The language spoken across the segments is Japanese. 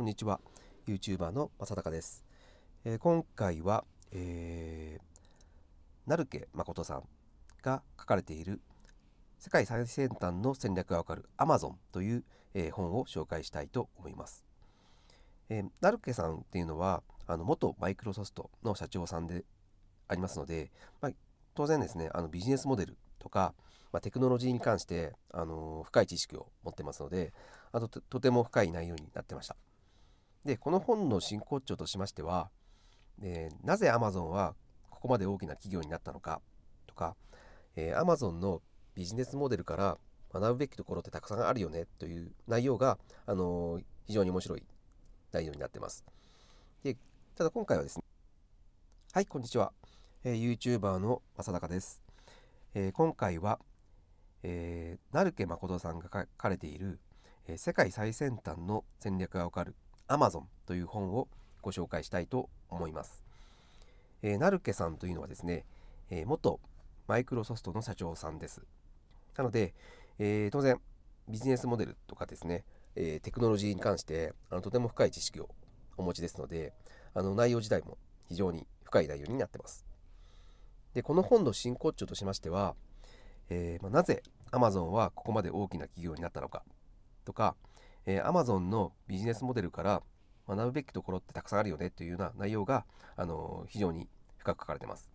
こんにちは YouTuber の正隆です、えー、今回は、えー、成家誠さんが書かれている世界最先端の戦略がわかる Amazon という、えー、本を紹介したいと思います、えー、成家さんっていうのはあの元マイクロソフトの社長さんでありますので、まあ、当然ですねあのビジネスモデルとか、まあ、テクノロジーに関して、あのー、深い知識を持ってますのであととても深い内容になってましたでこの本の真骨頂としましては、えなぜアマゾンはここまで大きな企業になったのかとか、えマゾンのビジネスモデルから学ぶべきところってたくさんあるよねという内容が、あのー、非常に面白い内容になってます。でただ今回はですねはいこんにちは、えー、YouTuber の正隆です、えー、今回は、えー、成家誠さんが書かれている、えー、世界最先端の戦略がわかる Amazon という本をご紹介したいと思います。えー、ナルケさんというのはですね、えー、元マイクロソフトの社長さんです。なので、えー、当然ビジネスモデルとかですね、えテクノロジーに関してあのとても深い知識をお持ちですので、あの内容自体も非常に深い内容になってます。で、この本の真骨頂としましては、えまなぜ Amazon はここまで大きな企業になったのかとか、えー、Amazon のビジネスモデルから学ぶべきところってたくさんあるよねというような内容が、あの非常に深く書かれてます。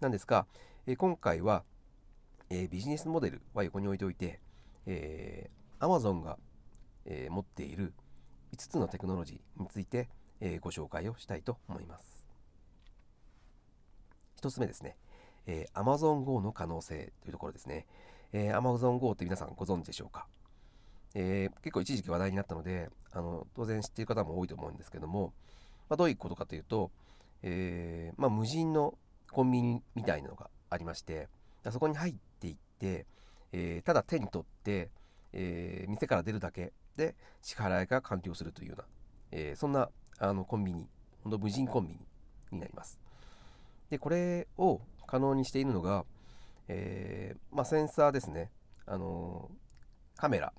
なんですが、えー、今回は、えー、ビジネスモデルは横に置いておいて、えー、Amazon が、えー、持っている5つのテクノロジーについて、えー、ご紹介をしたいと思います。1つ目ですね、えー、Amazon Go の可能性というところですね。えー、Amazon Go って皆さんご存知でしょうかえー、結構一時期話題になったのであの当然知っている方も多いと思うんですけども、まあ、どういうことかというと、えー、まあ、無人のコンビニみたいなのがありましてそこに入っていって、えー、ただ手に取って、え店から出るだけで支払いが完了するというような、えそんなあのコンビニ本当無人コンビニになります。でこれを可能にしているのが、えまあ、センサーですねあのカメラ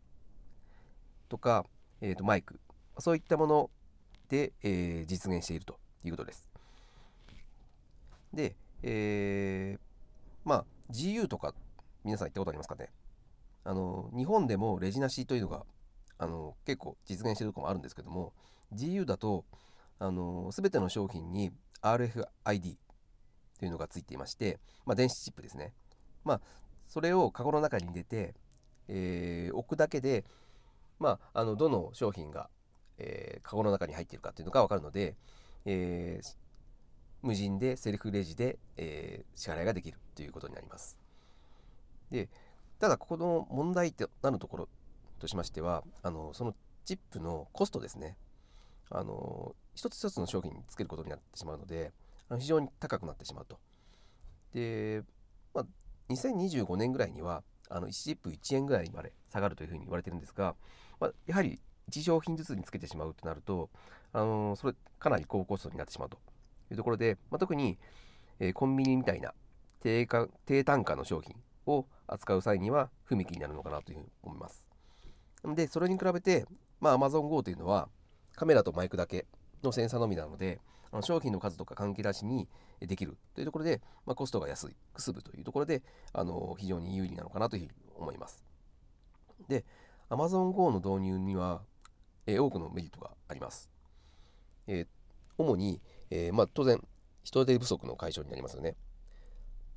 とか、えー、とマイクそういったもので、えー、実現しているということです。で、えー、まあ GU とか皆さん行ったことありますかねあの日本でもレジなしというのがあの結構実現してるとこもあるんですけども GU だとあのべての商品に RFID というのがついていまして、まあ、電子チップですね、まあ、それをカゴの中に入れて、えー、置くだけでまあ、あのどの商品が、えー、カゴの中に入っているかというのが分かるので、えー、無人でセルフレジで、えー、支払いができるということになります。でただここの問題となるところとしましてはあのそのチップのコストですねあの一つ一つの商品につけることになってしまうので非常に高くなってしまうと。で、まあ、2025年ぐらいにはあの1チップ1円ぐらいまで下がるというふうに言われてるんですがまあ、やはり1商品ずつにつけてしまうとなると、あのー、それかなり高コストになってしまうというところで、まあ、特に、えー、コンビニみたいな低価低単価の商品を扱う際には不向きになるのかなというふうに思います。で、それに比べて、まあ、AmazonGo というのはカメラとマイクだけのセンサーのみなので、あの商品の数とか関係なしにできるというところで、まあ、コストが安い、くすぶというところで、あの非常に有利なのかなというふうに思います。で、AmazonGo の導入には、え多くのメリットがあります。え主に、えまあ、当然、人手不足の解消になりますよね。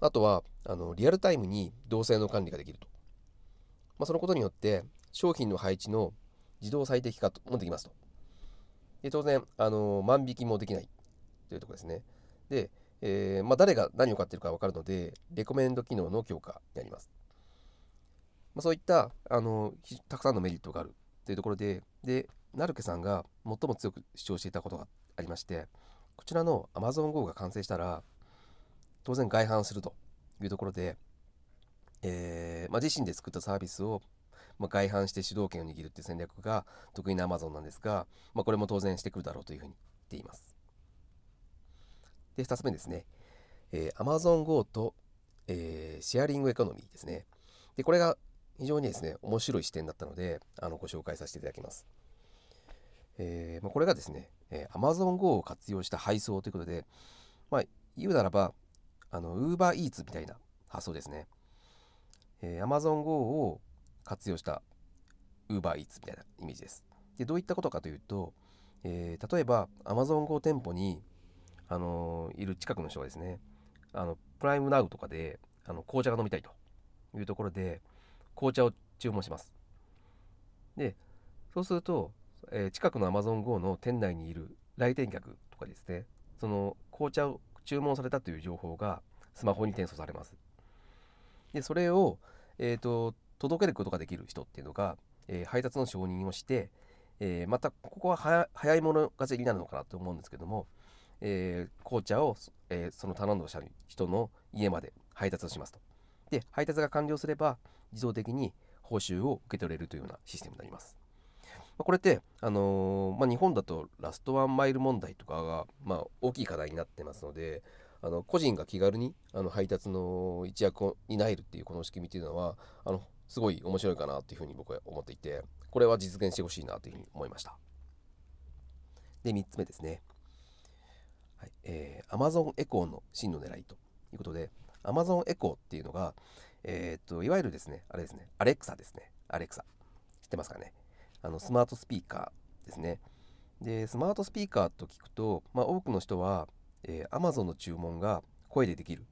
あとは、あのリアルタイムに動線の管理ができると。まあ、そのことによって、商品の配置の自動最適化もできますと。で当然、あの万引きもできないというところですね。で、えー、まあ、誰が何を買ってるか分かるので、レコメンド機能の強化になります。まそういったあのたくさんのメリットがあるというところででるけさんが最も強く主張していたことがありましてこちらの AmazonGO が完成したら当然外販するというところで、えー、まあ、自身で作ったサービスを、まあ、外販して主導権を握るという戦略が得意な Amazon なんですが、まあ、これも当然してくるだろうというふうに言っています。で2つ目ですね、えー、AmazonGO と、えー、シェアリングエコノミーですね。でこれが非常にですね、面白い視点だったので、あのご紹介させていただきます。えー、まあ、これがですね、えー、Amazon Go を活用した配送ということで、まあ、言うならば、あの、Uber Eats みたいな発想ですね。えー、Amazon Go を活用した Uber Eats みたいなイメージです。で、どういったことかというと、えー、例えば Amazon Go 店舗に、あのー、いる近くの人がですね、あの、プライムナウとかで、あの、紅茶が飲みたいというところで、紅茶を注文しますでそうすると、えー、近くの AmazonGO の店内にいる来店客とかですねその紅茶を注文されたという情報がスマホに転送されますでそれを、えーと、届けることができる人っていうのが、えー、配達の承認をして、えー、またここは早い者勝ちになるのかなと思うんですけども、えー、紅茶を、えその頼んだ人の家まで配達しますとで配達が完了すれば自動的に報酬を受け取れるというようなシステムになります。まこれって、あのー、まあ、日本だとラストワンマイル問題とかが、まあ、大きい課題になってますのであの個人が気軽にあの配達の一役を担えるっていうこの仕組みっていうのはあのすごい面白いかなというふうに僕は思っていてこれは実現してほしいなというふうに思いました。で3つ目ですね、はいえー、Amazon エコーの真の狙いということで Amazon Echo っていうのが、えっ、と、いわゆるですね、あれですね、アレクサですね。アレクサ。知ってますかね。あの、スマートスピーカーですね。で、スマートスピーカーと聞くと、まあ、多くの人は、えー、Amazon の注文が声でできる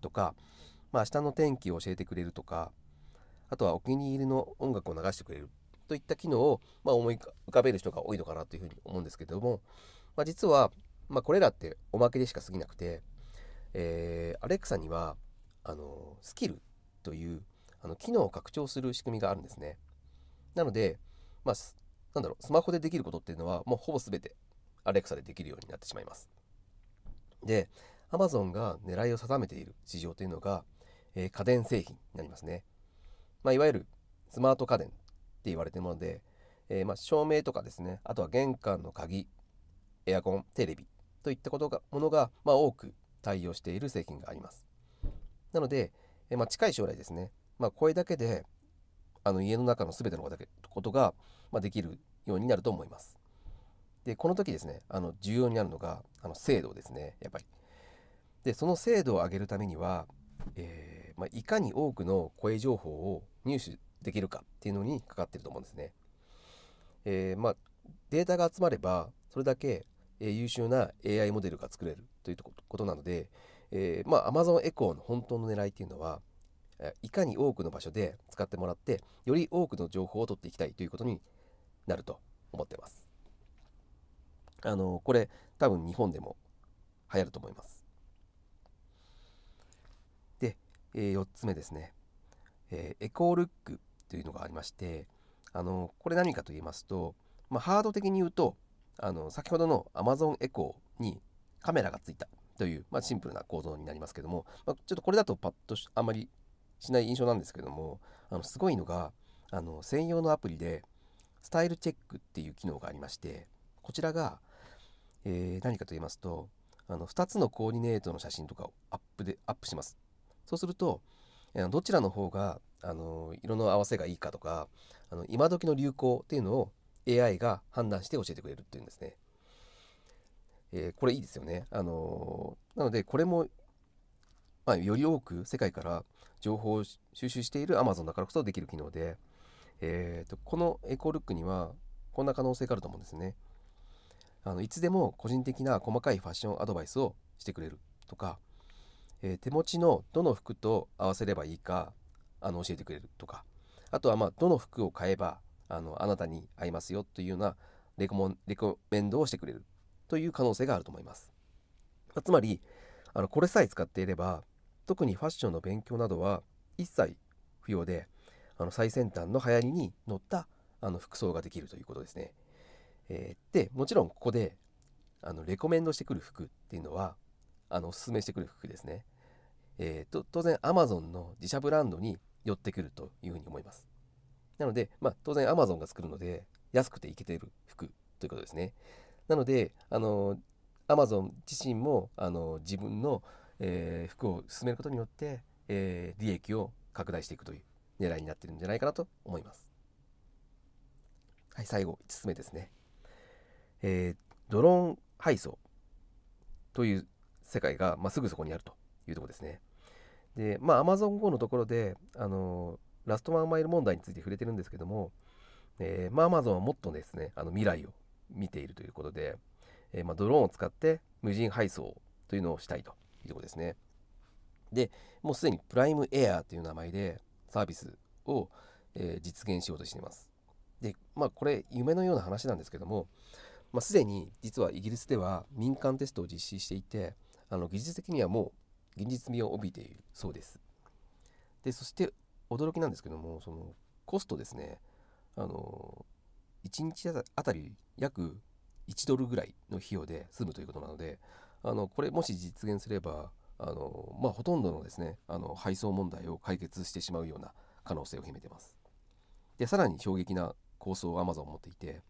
とか、まあ、明日の天気を教えてくれるとか、あとはお気に入りの音楽を流してくれるといった機能を、まあ、思い浮かべる人が多いのかなというふうに思うんですけれども、まあ、実は、まあ、これらっておまけでしか過ぎなくて、えー、アレクサにはあのスキルというあの機能を拡張する仕組みがあるんですね。なので、まあ、なんだろう、スマホでできることっていうのは、もうほぼ全て Alexa でできるようになってしまいます。で、Amazon が狙いを定めている市場というのが、えー、家電製品になりますね。まあ、いわゆるスマート家電って言われてるもので、えー、まあ、照明とかですね、あとは玄関の鍵、エアコン、テレビといったことがものが、まあ、多く対応している製品があります。なので、えまあ、近い将来ですね、まあ、これだけであの家の中の全てのことが、まあ、できるようになると思います。で、この時ですね、あの重要になるのがあの精度ですね、やっぱり。で、その精度を上げるためには、えー、まあ、いかに多くの声情報を入手できるかっていうのにかかってると思うんですね。えー、まあ、データが集まれば、それだけえ優秀な AI モデルが作れるということなので、えー、まあ Amazon エコーの本当の狙いっていうのはいかに多くの場所で使ってもらってより多くの情報を取っていきたいということになると思ってます。あのこれ多分日本でも流行ると思います。で、えー、4つ目ですね、えー、エコールックというのがありましてあのこれ何かと言いますと、まあ、ハード的に言うとあの先ほどの Amazon エコーにカメラがついたという、まあ、シンプルな構造になりますけども、まあ、ちょっとこれだとパッとあんまりしない印象なんですけどもあのすごいのがあの専用のアプリでスタイルチェックっていう機能がありましてこちらが、えー、何かと言いますとあの2つのコーディネートの写真とかをアップでアップしますそうするとどちらの方があの色の合わせがいいかとかあの今時の流行っていうのを AI が判断して教えてくれるっていうんですね。えー、これいいですよね。あのー、なのでこれも、まあ、より多く世界から情報を収集している Amazon だからこそできる機能で、えーと、このエコールックにはこんな可能性があると思うんですね。あのいつでも個人的な細かいファッションアドバイスをしてくれるとか、えー、手持ちのどの服と合わせればいいかあの教えてくれるとかあとはまあどの服を買えばあのあなたに会いますよというようなレコモンレコメンドをしてくれるという可能性があると思います。まあ、つまりあのこれさえ使っていれば特にファッションの勉強などは一切不要であの最先端の流行りに乗ったあの服装ができるということですね。えー、でもちろんここであのレコメンドしてくる服っていうのはあのおすすめしてくる服ですね。えーと、と当然 Amazon の自社ブランドに寄ってくるというふうに思います。なので、まあ、当然 Amazon が作るので、安くていけてる服ということですね。なので、あの、Amazon 自身も、あの、自分の、えー、服を進めることによって、えー、利益を拡大していくという狙いになってるんじゃないかなと思います。はい、最後、5つ目ですね。えー、ドローン配送という世界が、まあ、すぐそこにあるというところですね。で、まあ、Amazon Go のところで、あのラストワンマイル問題について触れてるんですけども、えー、まあ、Amazon はもっとですね、あの未来を見ているということで、えー、まあ、ドローンを使って無人配送というのをしたいというところですね。で、もうすでにプライムエアーという名前でサービスを、えー、実現しようとしています。で、まあ、これ、夢のような話なんですけども、まあ、すでに実はイギリスでは民間テストを実施していて、あの技術的にはもう現実味を帯びているそうです。で、そして驚きなんですけどもそのコストですねあの1日あたり約1ドルぐらいの費用で済むということなのであのこれもし実現すればあの、まあ、ほとんどのですねあの配送問題を解決してしまうような可能性を秘めてますでさらに衝撃な構想をアマゾン持っていて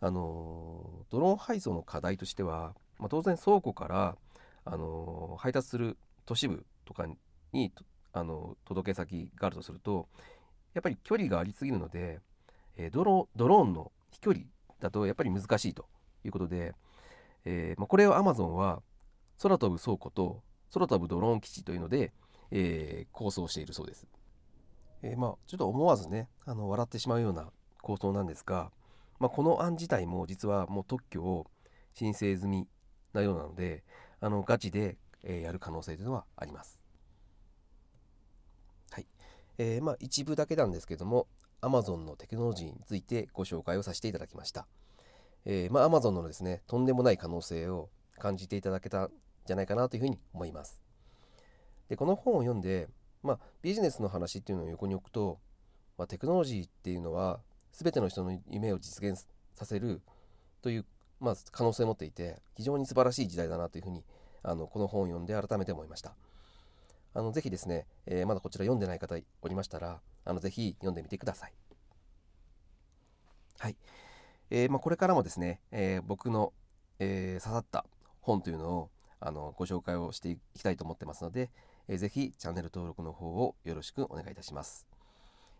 あのドローン配送の課題としては、まあ、当然倉庫からあの配達する都市部とかにあの届け先があるとするとやっぱり距離がありすぎるので、えー、ドロドローンの飛距離だとやっぱり難しいということで、えーまあ、これをアマゾンは空飛ぶ倉庫と空飛ぶドローン基地というので、えー、構想しているそうです。えー、まあちょっと思わずねあの笑ってしまうような構想なんですが、まあ、この案自体も実はもう特許を申請済みなようなのであのガチで、えー、やる可能性というのはあります。えー、まあ、一部だけなんですけども Amazon のテクノロジーについてご紹介をさせていただきました、えー、まあ、Amazon のですねとんでもない可能性を感じていただけたんじゃないかなというふうに思いますでこの本を読んで、まあ、ビジネスの話っていうのを横に置くと、まあ、テクノロジーっていうのは全ての人の夢を実現させるという、まあ、可能性を持っていて非常に素晴らしい時代だなというふうにあのこの本を読んで改めて思いました。あのぜひですね、えー、まだこちら読んでない方おりましたらあのぜひ読んでみてください。はいえー、まあ、これからもですね、えー、僕の、え刺さった本というのをあのご紹介をしていきたいと思ってますので、えー、ぜひチャンネル登録の方をよろしくお願いいたします。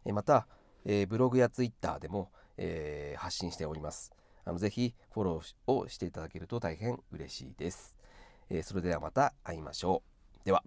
えまた、えブログやツイッターでも、え発信しております。あのぜひフォローをしていただけると大変嬉しいです。えそれではまた会いましょう。では。